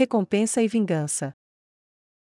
recompensa e vingança.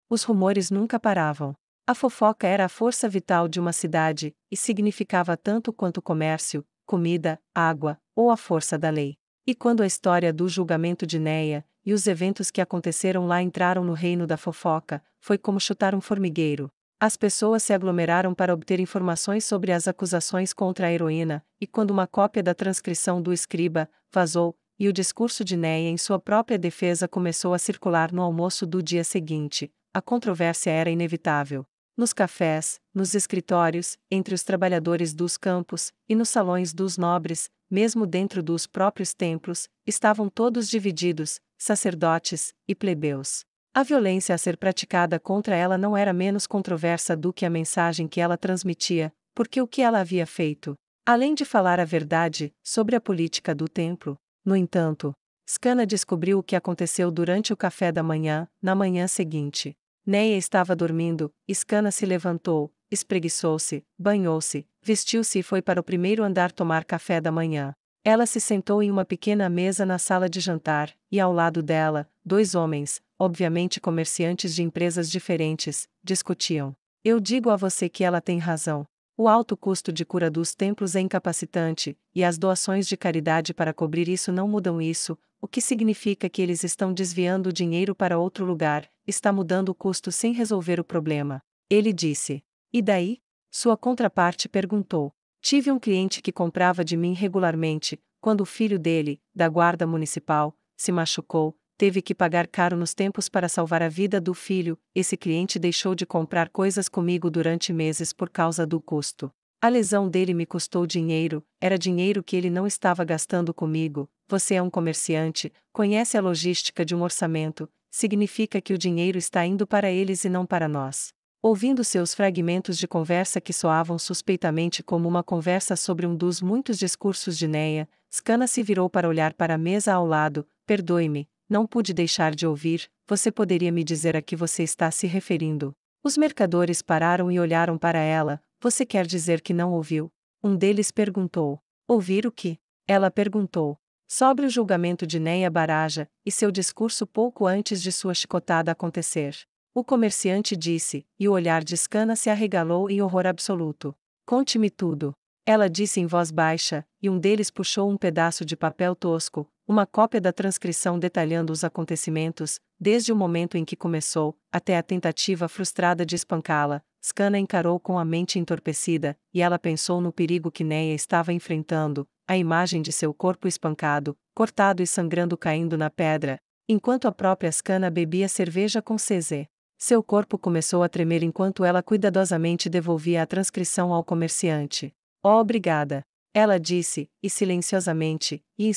Os rumores nunca paravam. A fofoca era a força vital de uma cidade, e significava tanto quanto comércio, comida, água, ou a força da lei. E quando a história do julgamento de Neia e os eventos que aconteceram lá entraram no reino da fofoca, foi como chutar um formigueiro. As pessoas se aglomeraram para obter informações sobre as acusações contra a heroína, e quando uma cópia da transcrição do escriba vazou, e o discurso de Neia em sua própria defesa começou a circular no almoço do dia seguinte. A controvérsia era inevitável. Nos cafés, nos escritórios, entre os trabalhadores dos campos e nos salões dos nobres, mesmo dentro dos próprios templos, estavam todos divididos, sacerdotes e plebeus. A violência a ser praticada contra ela não era menos controversa do que a mensagem que ela transmitia, porque o que ela havia feito, além de falar a verdade sobre a política do templo, no entanto, Scana descobriu o que aconteceu durante o café da manhã, na manhã seguinte. Neia estava dormindo, Scana se levantou, espreguiçou-se, banhou-se, vestiu-se e foi para o primeiro andar tomar café da manhã. Ela se sentou em uma pequena mesa na sala de jantar, e ao lado dela, dois homens, obviamente comerciantes de empresas diferentes, discutiam. Eu digo a você que ela tem razão. O alto custo de cura dos templos é incapacitante, e as doações de caridade para cobrir isso não mudam isso, o que significa que eles estão desviando o dinheiro para outro lugar, está mudando o custo sem resolver o problema. Ele disse. E daí? Sua contraparte perguntou. Tive um cliente que comprava de mim regularmente, quando o filho dele, da guarda municipal, se machucou, teve que pagar caro nos tempos para salvar a vida do filho, esse cliente deixou de comprar coisas comigo durante meses por causa do custo. A lesão dele me custou dinheiro, era dinheiro que ele não estava gastando comigo. Você é um comerciante, conhece a logística de um orçamento, significa que o dinheiro está indo para eles e não para nós. Ouvindo seus fragmentos de conversa que soavam suspeitamente como uma conversa sobre um dos muitos discursos de Neia, Scana se virou para olhar para a mesa ao lado. Perdoe-me, não pude deixar de ouvir, você poderia me dizer a que você está se referindo? Os mercadores pararam e olharam para ela, você quer dizer que não ouviu? Um deles perguntou. Ouvir o que? Ela perguntou. Sobre o julgamento de Neia Baraja, e seu discurso pouco antes de sua chicotada acontecer. O comerciante disse, e o olhar de Scana se arregalou em horror absoluto. Conte-me tudo. Ela disse em voz baixa, e um deles puxou um pedaço de papel tosco, uma cópia da transcrição detalhando os acontecimentos, desde o momento em que começou, até a tentativa frustrada de espancá-la. Scana encarou com a mente entorpecida, e ela pensou no perigo que Neia estava enfrentando, a imagem de seu corpo espancado, cortado e sangrando caindo na pedra, enquanto a própria Scana bebia cerveja com CZ. Seu corpo começou a tremer enquanto ela cuidadosamente devolvia a transcrição ao comerciante. Oh, obrigada! Ela disse, e silenciosamente, e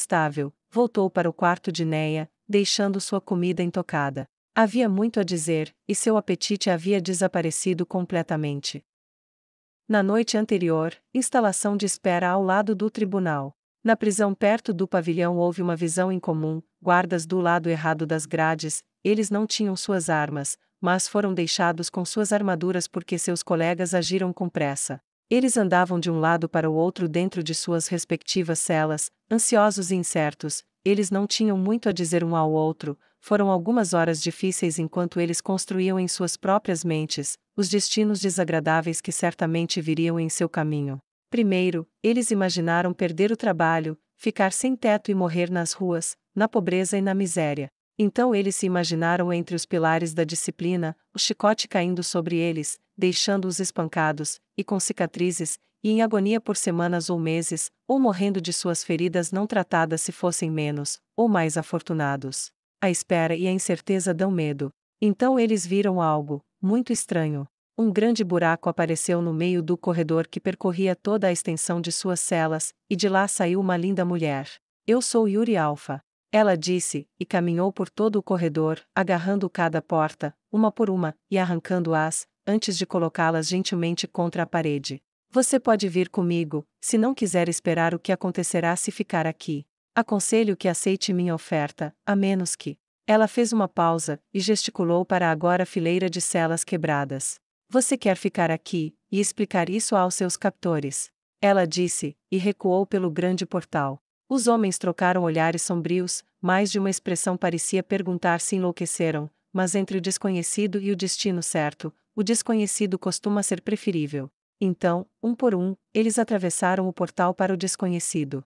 voltou para o quarto de Neia, deixando sua comida intocada. Havia muito a dizer, e seu apetite havia desaparecido completamente. Na noite anterior, instalação de espera ao lado do tribunal. Na prisão perto do pavilhão houve uma visão incomum, guardas do lado errado das grades, eles não tinham suas armas, mas foram deixados com suas armaduras porque seus colegas agiram com pressa. Eles andavam de um lado para o outro dentro de suas respectivas celas, ansiosos e incertos, eles não tinham muito a dizer um ao outro, foram algumas horas difíceis enquanto eles construíam em suas próprias mentes os destinos desagradáveis que certamente viriam em seu caminho. Primeiro, eles imaginaram perder o trabalho, ficar sem teto e morrer nas ruas, na pobreza e na miséria. Então eles se imaginaram entre os pilares da disciplina, o chicote caindo sobre eles, deixando-os espancados, e com cicatrizes, e em agonia por semanas ou meses, ou morrendo de suas feridas não tratadas se fossem menos, ou mais afortunados. A espera e a incerteza dão medo. Então eles viram algo, muito estranho. Um grande buraco apareceu no meio do corredor que percorria toda a extensão de suas celas, e de lá saiu uma linda mulher. Eu sou Yuri Alfa. Ela disse, e caminhou por todo o corredor, agarrando cada porta, uma por uma, e arrancando-as, antes de colocá-las gentilmente contra a parede. Você pode vir comigo, se não quiser esperar o que acontecerá se ficar aqui. Aconselho que aceite minha oferta, a menos que. Ela fez uma pausa e gesticulou para a agora fileira de celas quebradas. Você quer ficar aqui e explicar isso aos seus captores. Ela disse, e recuou pelo grande portal. Os homens trocaram olhares sombrios, mais de uma expressão parecia perguntar se enlouqueceram, mas entre o desconhecido e o destino certo, o desconhecido costuma ser preferível. Então, um por um, eles atravessaram o portal para o desconhecido.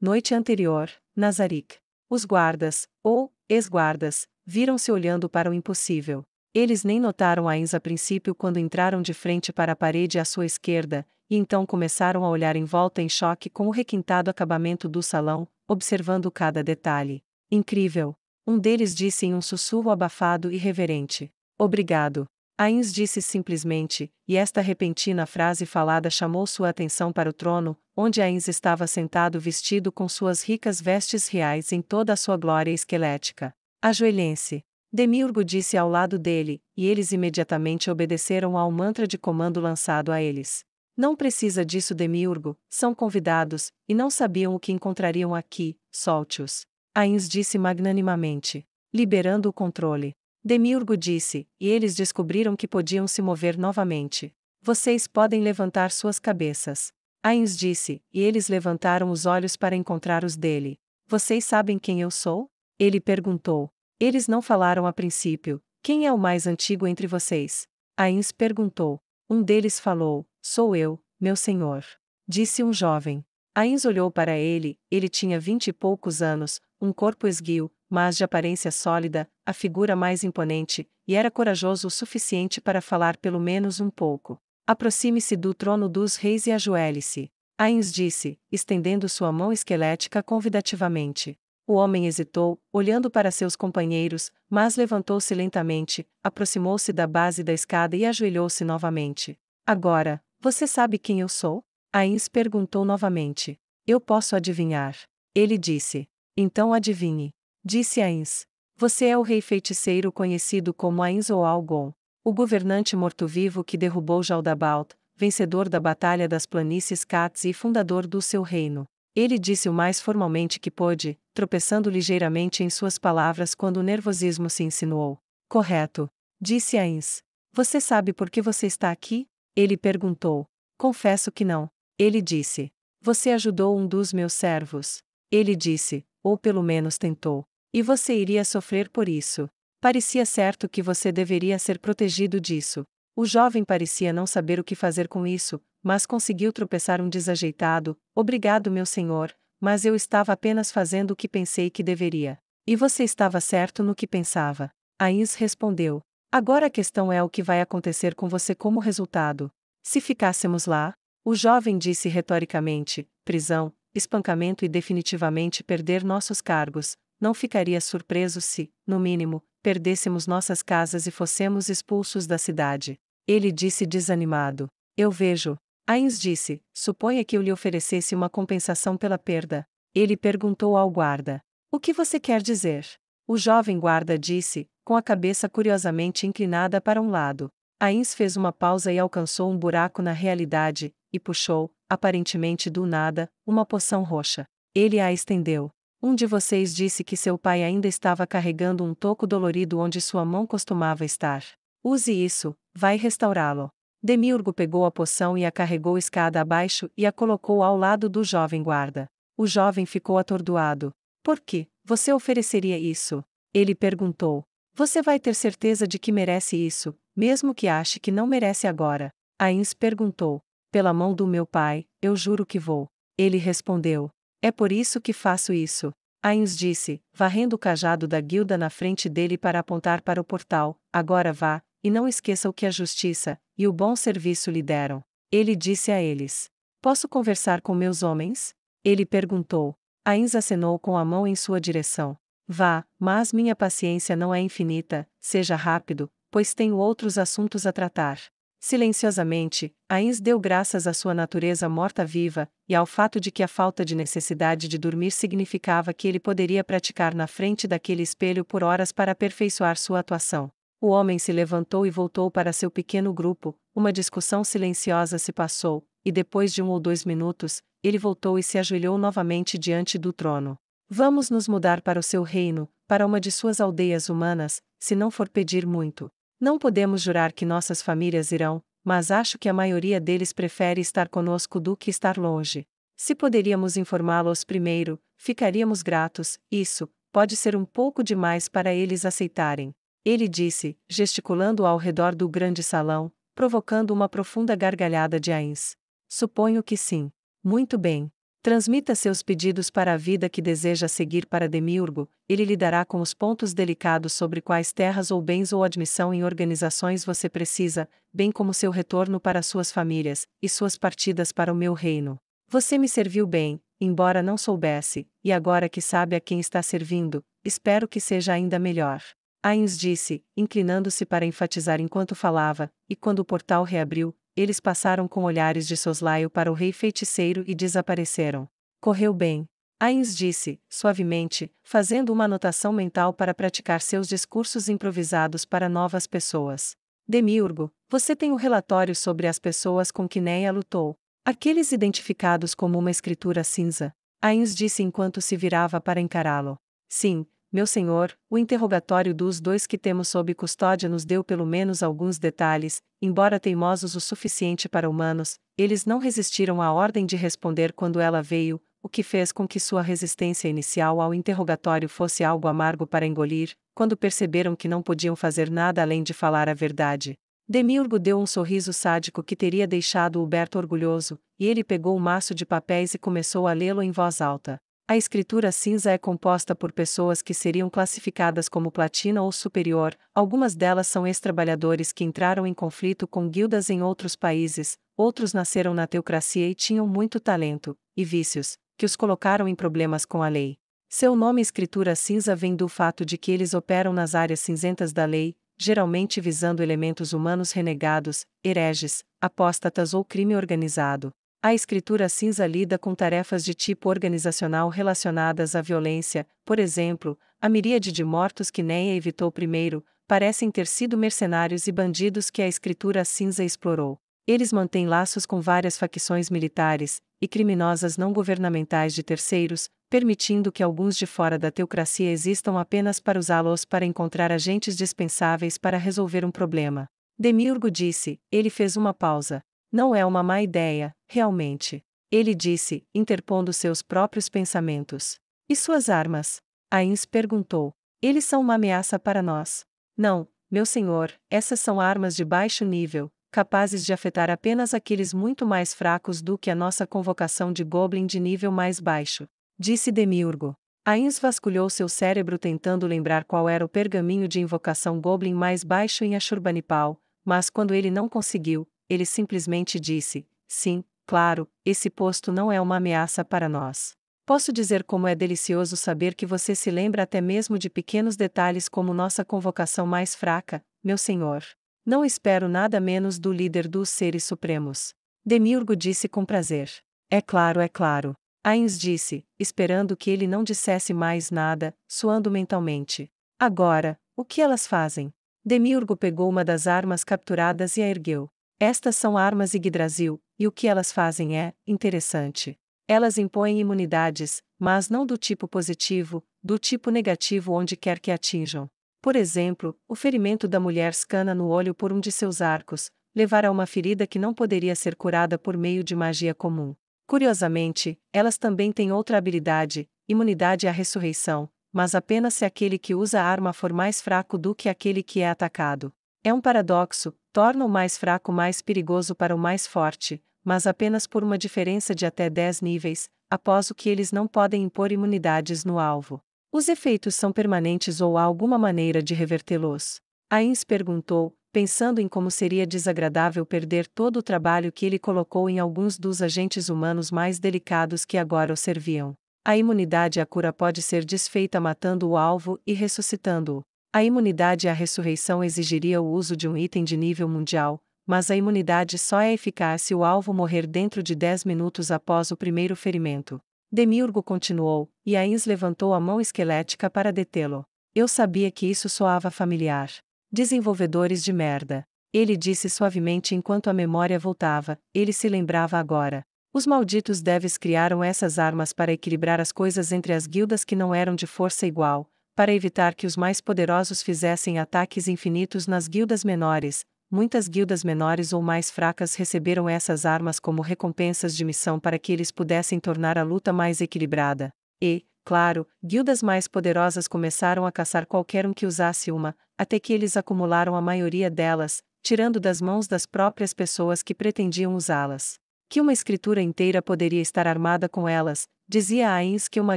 Noite anterior, Nazarick. Os guardas, ou ex-guardas, viram-se olhando para o impossível. Eles nem notaram a Inza a princípio quando entraram de frente para a parede à sua esquerda, e então começaram a olhar em volta em choque com o requintado acabamento do salão, observando cada detalhe. Incrível! Um deles disse em um sussurro abafado e reverente: Obrigado. Ains disse simplesmente, e esta repentina frase falada chamou sua atenção para o trono, onde Ains estava sentado vestido com suas ricas vestes reais em toda a sua glória esquelética. Ajoelhem-se. Demiurgo disse ao lado dele, e eles imediatamente obedeceram ao mantra de comando lançado a eles. Não precisa disso, Demiurgo, são convidados, e não sabiam o que encontrariam aqui, solte-os. Ains disse magnanimamente, liberando o controle. Demiurgo disse, e eles descobriram que podiam se mover novamente. Vocês podem levantar suas cabeças. Ainz disse, e eles levantaram os olhos para encontrar os dele. Vocês sabem quem eu sou? Ele perguntou. Eles não falaram a princípio. Quem é o mais antigo entre vocês? Ainz perguntou. Um deles falou: Sou eu, meu senhor. Disse um jovem. Ainz olhou para ele, ele tinha vinte e poucos anos, um corpo esguio, mas de aparência sólida, a figura mais imponente, e era corajoso o suficiente para falar pelo menos um pouco. Aproxime-se do trono dos reis e ajoelhe-se. Ains disse, estendendo sua mão esquelética convidativamente. O homem hesitou, olhando para seus companheiros, mas levantou-se lentamente, aproximou-se da base da escada e ajoelhou-se novamente. Agora, você sabe quem eu sou? Ains perguntou novamente. Eu posso adivinhar. Ele disse. Então adivinhe. Disse Ains. Você é o rei feiticeiro conhecido como Ains ou Algon, o governante morto-vivo que derrubou Jaldabaoth, vencedor da Batalha das Planícies Cats e fundador do seu reino. Ele disse o mais formalmente que pôde, tropeçando ligeiramente em suas palavras quando o nervosismo se insinuou. Correto. Disse Ains. Você sabe por que você está aqui? Ele perguntou. Confesso que não. Ele disse. Você ajudou um dos meus servos. Ele disse, ou pelo menos tentou. E você iria sofrer por isso. Parecia certo que você deveria ser protegido disso. O jovem parecia não saber o que fazer com isso, mas conseguiu tropeçar um desajeitado. Obrigado, meu senhor, mas eu estava apenas fazendo o que pensei que deveria. E você estava certo no que pensava. Ains respondeu. Agora a questão é o que vai acontecer com você como resultado. Se ficássemos lá, o jovem disse retoricamente: prisão, espancamento e definitivamente perder nossos cargos, não ficaria surpreso se, no mínimo, perdêssemos nossas casas e fossemos expulsos da cidade. Ele disse desanimado: Eu vejo. Ains disse: Suponha que eu lhe oferecesse uma compensação pela perda. Ele perguntou ao guarda: O que você quer dizer? O jovem guarda disse, com a cabeça curiosamente inclinada para um lado. Ains fez uma pausa e alcançou um buraco na realidade, e puxou, aparentemente do nada, uma poção roxa. Ele a estendeu. Um de vocês disse que seu pai ainda estava carregando um toco dolorido onde sua mão costumava estar. Use isso, vai restaurá-lo. Demiurgo pegou a poção e a carregou escada abaixo e a colocou ao lado do jovem guarda. O jovem ficou atordoado. Por que? Você ofereceria isso? Ele perguntou. Você vai ter certeza de que merece isso, mesmo que ache que não merece agora. Ains perguntou. Pela mão do meu pai, eu juro que vou. Ele respondeu. É por isso que faço isso. Ains disse, varrendo o cajado da guilda na frente dele para apontar para o portal, agora vá, e não esqueça o que a justiça e o bom serviço lhe deram. Ele disse a eles: Posso conversar com meus homens? Ele perguntou. Ains acenou com a mão em sua direção. Vá, mas minha paciência não é infinita, seja rápido, pois tenho outros assuntos a tratar. Silenciosamente, Ains deu graças à sua natureza morta-viva e ao fato de que a falta de necessidade de dormir significava que ele poderia praticar na frente daquele espelho por horas para aperfeiçoar sua atuação. O homem se levantou e voltou para seu pequeno grupo, uma discussão silenciosa se passou, e depois de um ou dois minutos, ele voltou e se ajoelhou novamente diante do trono. Vamos nos mudar para o seu reino, para uma de suas aldeias humanas, se não for pedir muito. Não podemos jurar que nossas famílias irão, mas acho que a maioria deles prefere estar conosco do que estar longe. Se poderíamos informá-los primeiro, ficaríamos gratos, isso, pode ser um pouco demais para eles aceitarem. Ele disse, gesticulando ao redor do grande salão, provocando uma profunda gargalhada de Ains. Suponho que sim. Muito bem. Transmita seus pedidos para a vida que deseja seguir para Demiurgo, ele lidará com os pontos delicados sobre quais terras ou bens ou admissão em organizações você precisa, bem como seu retorno para suas famílias e suas partidas para o meu reino. Você me serviu bem, embora não soubesse, e agora que sabe a quem está servindo, espero que seja ainda melhor. Ains disse, inclinando-se para enfatizar enquanto falava, e quando o portal reabriu, eles passaram com olhares de soslaio para o rei feiticeiro e desapareceram. Correu bem. Ains disse, suavemente, fazendo uma anotação mental para praticar seus discursos improvisados para novas pessoas. Demiurgo, você tem o um relatório sobre as pessoas com que Neia lutou. Aqueles identificados como uma escritura cinza. Ains disse enquanto se virava para encará-lo. Sim, meu senhor, o interrogatório dos dois que temos sob custódia nos deu pelo menos alguns detalhes, embora teimosos o suficiente para humanos, eles não resistiram à ordem de responder quando ela veio, o que fez com que sua resistência inicial ao interrogatório fosse algo amargo para engolir, quando perceberam que não podiam fazer nada além de falar a verdade. Demiurgo deu um sorriso sádico que teria deixado Huberto orgulhoso, e ele pegou o um maço de papéis e começou a lê-lo em voz alta. A escritura cinza é composta por pessoas que seriam classificadas como platina ou superior, algumas delas são ex-trabalhadores que entraram em conflito com guildas em outros países, outros nasceram na teocracia e tinham muito talento, e vícios, que os colocaram em problemas com a lei. Seu nome escritura cinza vem do fato de que eles operam nas áreas cinzentas da lei, geralmente visando elementos humanos renegados, hereges, apóstatas ou crime organizado. A escritura cinza lida com tarefas de tipo organizacional relacionadas à violência, por exemplo, a miríade de mortos que Neia evitou primeiro, parecem ter sido mercenários e bandidos que a escritura cinza explorou. Eles mantêm laços com várias facções militares e criminosas não governamentais de terceiros, permitindo que alguns de fora da teocracia existam apenas para usá-los para encontrar agentes dispensáveis para resolver um problema. Demiurgo disse, ele fez uma pausa. Não é uma má ideia, realmente. Ele disse, interpondo seus próprios pensamentos. E suas armas? Ains perguntou. Eles são uma ameaça para nós. Não, meu senhor, essas são armas de baixo nível, capazes de afetar apenas aqueles muito mais fracos do que a nossa convocação de Goblin de nível mais baixo. Disse Demiurgo. Ains vasculhou seu cérebro tentando lembrar qual era o pergaminho de invocação Goblin mais baixo em Ashurbanipal, mas quando ele não conseguiu, ele simplesmente disse: Sim, claro, esse posto não é uma ameaça para nós. Posso dizer como é delicioso saber que você se lembra até mesmo de pequenos detalhes como nossa convocação mais fraca, meu senhor. Não espero nada menos do líder dos seres supremos. Demiurgo disse com prazer. É claro, é claro. Ains disse, esperando que ele não dissesse mais nada, suando mentalmente. Agora, o que elas fazem? Demiurgo pegou uma das armas capturadas e a ergueu. Estas são armas Yggdrasil, e o que elas fazem é interessante. Elas impõem imunidades, mas não do tipo positivo, do tipo negativo onde quer que atinjam. Por exemplo, o ferimento da mulher scana no olho por um de seus arcos, levar a uma ferida que não poderia ser curada por meio de magia comum. Curiosamente, elas também têm outra habilidade, imunidade à ressurreição, mas apenas se aquele que usa a arma for mais fraco do que aquele que é atacado. É um paradoxo, torna o mais fraco mais perigoso para o mais forte, mas apenas por uma diferença de até 10 níveis, após o que eles não podem impor imunidades no alvo. Os efeitos são permanentes ou há alguma maneira de revertê-los? Ains perguntou, pensando em como seria desagradável perder todo o trabalho que ele colocou em alguns dos agentes humanos mais delicados que agora o serviam. A imunidade à cura pode ser desfeita matando o alvo e ressuscitando-o. A imunidade à ressurreição exigiria o uso de um item de nível mundial, mas a imunidade só é eficaz se o alvo morrer dentro de 10 minutos após o primeiro ferimento. Demiurgo continuou, e Ains levantou a mão esquelética para detê-lo. Eu sabia que isso soava familiar. Desenvolvedores de merda. Ele disse suavemente enquanto a memória voltava, ele se lembrava agora. Os malditos devs criaram essas armas para equilibrar as coisas entre as guildas que não eram de força igual, para evitar que os mais poderosos fizessem ataques infinitos nas guildas menores, muitas guildas menores ou mais fracas receberam essas armas como recompensas de missão para que eles pudessem tornar a luta mais equilibrada. E, claro, guildas mais poderosas começaram a caçar qualquer um que usasse uma, até que eles acumularam a maioria delas, tirando das mãos das próprias pessoas que pretendiam usá-las. Que uma escritura inteira poderia estar armada com elas, Dizia Ains que uma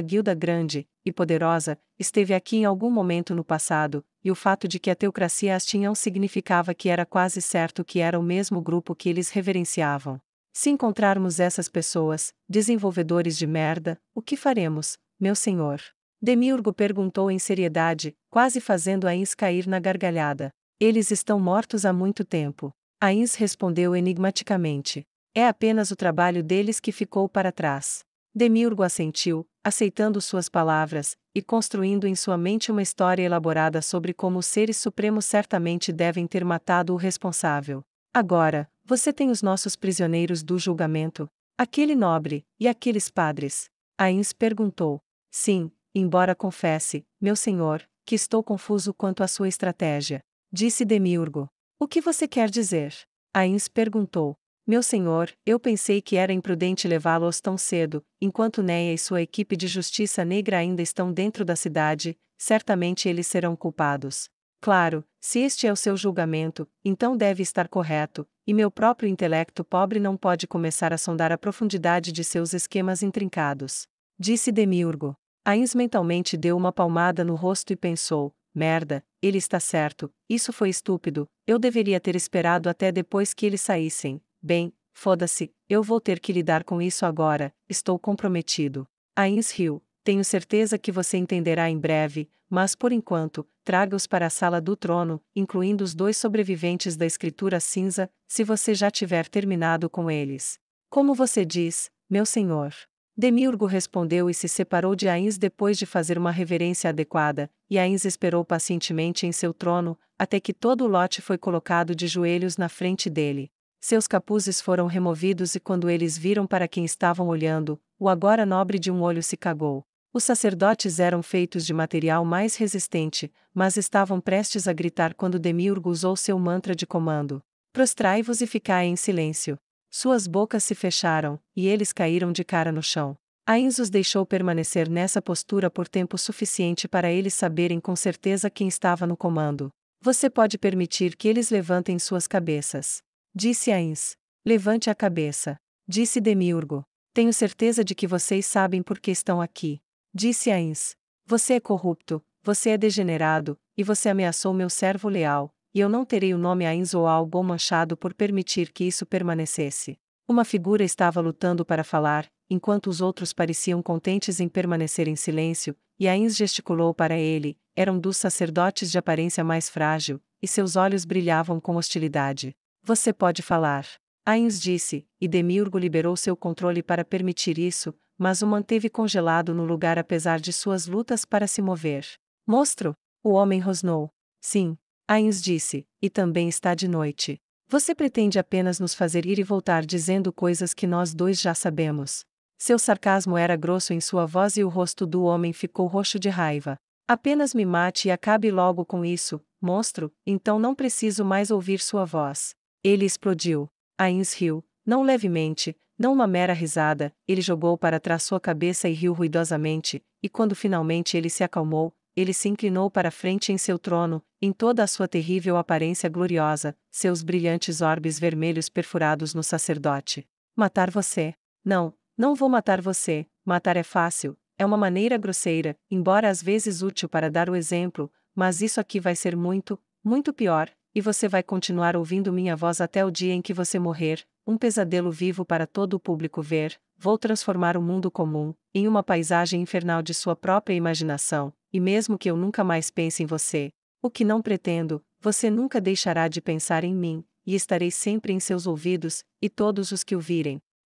guilda grande e poderosa esteve aqui em algum momento no passado, e o fato de que a teocracia as tinham significava que era quase certo que era o mesmo grupo que eles reverenciavam. Se encontrarmos essas pessoas, desenvolvedores de merda, o que faremos, meu senhor? Demiurgo perguntou em seriedade, quase fazendo Ains cair na gargalhada. Eles estão mortos há muito tempo. Ains respondeu enigmaticamente. É apenas o trabalho deles que ficou para trás. Demiurgo assentiu, aceitando suas palavras, e construindo em sua mente uma história elaborada sobre como os seres supremos certamente devem ter matado o responsável. Agora, você tem os nossos prisioneiros do julgamento, aquele nobre, e aqueles padres. Ains perguntou. Sim, embora confesse, meu senhor, que estou confuso quanto à sua estratégia. Disse Demiurgo. O que você quer dizer? Ains perguntou. Meu senhor, eu pensei que era imprudente levá-los tão cedo, enquanto Neia e sua equipe de justiça negra ainda estão dentro da cidade, certamente eles serão culpados. Claro, se este é o seu julgamento, então deve estar correto, e meu próprio intelecto pobre não pode começar a sondar a profundidade de seus esquemas intrincados. Disse Demiurgo. Ains mentalmente deu uma palmada no rosto e pensou: merda, ele está certo, isso foi estúpido, eu deveria ter esperado até depois que eles saíssem, Bem, foda-se, eu vou ter que lidar com isso agora, estou comprometido. Ains riu, tenho certeza que você entenderá em breve, mas por enquanto, traga-os para a sala do trono, incluindo os dois sobreviventes da escritura cinza, se você já tiver terminado com eles. Como você diz, meu senhor. Demiurgo respondeu e se separou de Ains depois de fazer uma reverência adequada, e Ains esperou pacientemente em seu trono, até que todo o lote foi colocado de joelhos na frente dele. Seus capuzes foram removidos e quando eles viram para quem estavam olhando, o agora nobre de um olho se cagou. Os sacerdotes eram feitos de material mais resistente, mas estavam prestes a gritar quando Demiurgo usou seu mantra de comando. Prostrai-vos e ficai em silêncio. Suas bocas se fecharam, e eles caíram de cara no chão. Ainz os deixou permanecer nessa postura por tempo suficiente para eles saberem com certeza quem estava no comando. Você pode permitir que eles levantem suas cabeças. Disse Ains. Levante a cabeça. Disse Demiurgo. Tenho certeza de que vocês sabem por que estão aqui. Disse Ains. Você é corrupto, você é degenerado, e você ameaçou meu servo leal, e eu não terei o nome Ains ou algo manchado por permitir que isso permanecesse. Uma figura estava lutando para falar, enquanto os outros pareciam contentes em permanecer em silêncio, e Ains gesticulou para ele, era um dos sacerdotes de aparência mais frágil, e seus olhos brilhavam com hostilidade. Você pode falar. Ains disse, e Demiurgo liberou seu controle para permitir isso, mas o manteve congelado no lugar apesar de suas lutas para se mover. Monstro? O homem rosnou. Sim, Ains disse, e também está de noite. Você pretende apenas nos fazer ir e voltar dizendo coisas que nós dois já sabemos. Seu sarcasmo era grosso em sua voz e o rosto do homem ficou roxo de raiva. Apenas me mate e acabe logo com isso, monstro, então não preciso mais ouvir sua voz. Ele explodiu. Ains riu, não levemente, não uma mera risada, ele jogou para trás sua cabeça e riu ruidosamente, e quando finalmente ele se acalmou, ele se inclinou para frente em seu trono, em toda a sua terrível aparência gloriosa, seus brilhantes orbes vermelhos perfurados no sacerdote. Matar você. Não, não vou matar você, matar é fácil, é uma maneira grosseira, embora às vezes útil para dar o exemplo, mas isso aqui vai ser muito, muito pior, e você vai continuar ouvindo minha voz até o dia em que você morrer, um pesadelo vivo para todo o público ver, vou transformar o mundo comum em uma paisagem infernal de sua própria imaginação, e mesmo que eu nunca mais pense em você, o que não pretendo, você nunca deixará de pensar em mim, e estarei sempre em seus ouvidos, e todos os que o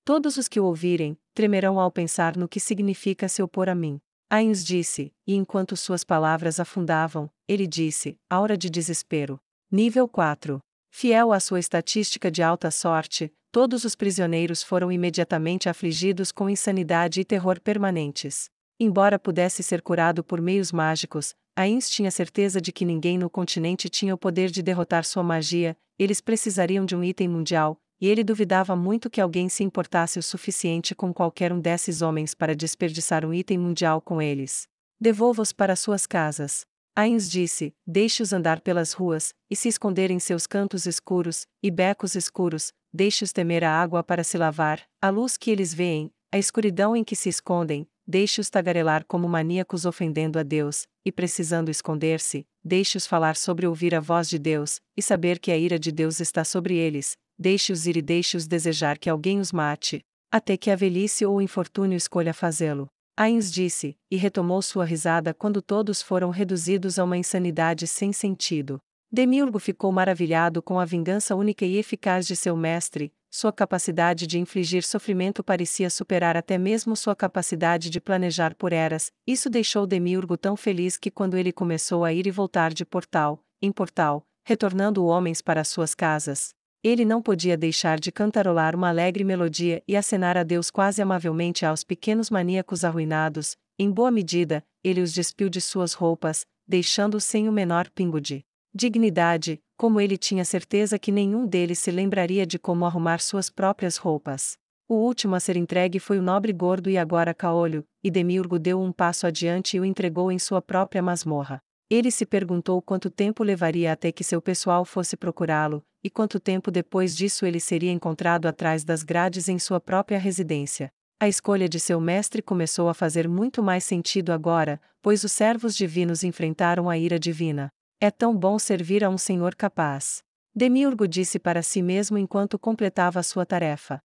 todos os que o ouvirem, tremerão ao pensar no que significa se opor a mim. Ains disse, e enquanto suas palavras afundavam, ele disse, aura de desespero, Nível 4. Fiel à sua estatística de alta sorte, todos os prisioneiros foram imediatamente afligidos com insanidade e terror permanentes. Embora pudesse ser curado por meios mágicos, Ains tinha certeza de que ninguém no continente tinha o poder de derrotar sua magia, eles precisariam de um item mundial, e ele duvidava muito que alguém se importasse o suficiente com qualquer um desses homens para desperdiçar um item mundial com eles. Devolva-os para suas casas. Ains disse: Deixe-os andar pelas ruas, e se esconder em seus cantos escuros, e becos escuros, deixe-os temer a água para se lavar, a luz que eles veem, a escuridão em que se escondem, deixe-os tagarelar como maníacos ofendendo a Deus, e precisando esconder-se, deixe-os falar sobre ouvir a voz de Deus, e saber que a ira de Deus está sobre eles, deixe-os ir e deixe-os desejar que alguém os mate, até que a velhice ou o infortúnio escolha fazê-lo. Ains disse, e retomou sua risada quando todos foram reduzidos a uma insanidade sem sentido. Demiurgo ficou maravilhado com a vingança única e eficaz de seu mestre, sua capacidade de infligir sofrimento parecia superar até mesmo sua capacidade de planejar por eras, isso deixou Demiurgo tão feliz que quando ele começou a ir e voltar de portal, em portal, retornando homens para suas casas, ele não podia deixar de cantarolar uma alegre melodia e acenar a Deus quase amavelmente aos pequenos maníacos arruinados, em boa medida, ele os despiu de suas roupas, deixando-os sem o menor pingo de dignidade, como ele tinha certeza que nenhum deles se lembraria de como arrumar suas próprias roupas. O último a ser entregue foi o nobre gordo e agora caolho, e Demiurgo deu um passo adiante e o entregou em sua própria masmorra. Ele se perguntou quanto tempo levaria até que seu pessoal fosse procurá-lo, e quanto tempo depois disso ele seria encontrado atrás das grades em sua própria residência. A escolha de seu mestre começou a fazer muito mais sentido agora, pois os servos divinos enfrentaram a ira divina. É tão bom servir a um senhor capaz. Demiurgo disse para si mesmo enquanto completava sua tarefa.